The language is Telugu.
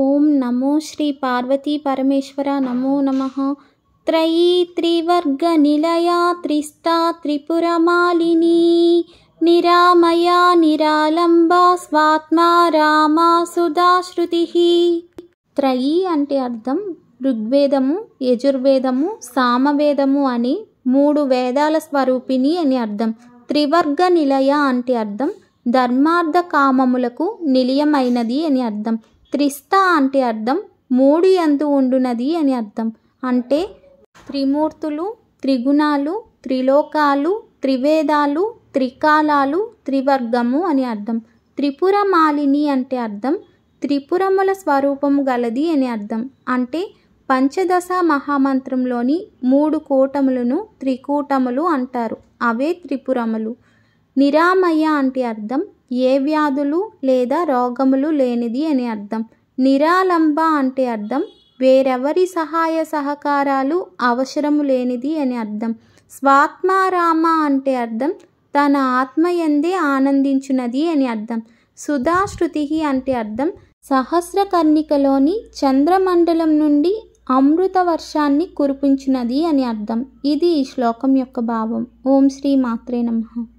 ఓం నమో శ్రీ పార్వతీ పరమేశ్వర నమో నమ త్రయీ త్రివర్గ నిలయా త్రిస్తా త్రిపురమాలిని నిరామయా నిరాలంబ స్వాత్మా రామా సుధాశ్రుతి త్రయీ అంటే అర్థం ఋగ్వేదము యజుర్వేదము సామవేదము అని మూడు వేదాల స్వరూపిణి అని అర్థం త్రివర్గ నిలయ అంటే అర్థం ధర్మార్థ కామములకు నిలయమైనది అని అర్థం త్రిస్త అంటే అర్థం మూడు ఎందు ఉండునది అని అర్థం అంటే త్రిమూర్తులు త్రిగుణాలు త్రిలోకాలు త్రివేదాలు త్రికాలాలు త్రివర్గము అని అర్థం త్రిపుర మాలిని అంటే అర్థం త్రిపురముల స్వరూపము గలది అని అర్థం అంటే పంచదశ మహామంత్రంలోని మూడు కూటములను త్రికూటములు అంటారు అవే త్రిపురములు నిరామయ అంటే అర్థం ఏ వ్యాధులు లేదా రోగములు లేనిది అని అర్థం నిరాలంబ అంటే అర్థం వేరెవరి సహాయ సహకారాలు అవసరము లేనిది అని అర్థం స్వాత్మారామ అంటే అర్థం తన ఆత్మయందే ఆనందించున్నది అని అర్థం సుధాశ్రుతి అంటే అర్థం సహస్రకర్ణికలోని చంద్రమండలం నుండి అమృత వర్షాన్ని కురిపించినది అని అర్థం ఇది ఈ శ్లోకం యొక్క భావం ఓం శ్రీ మాత్రే నమః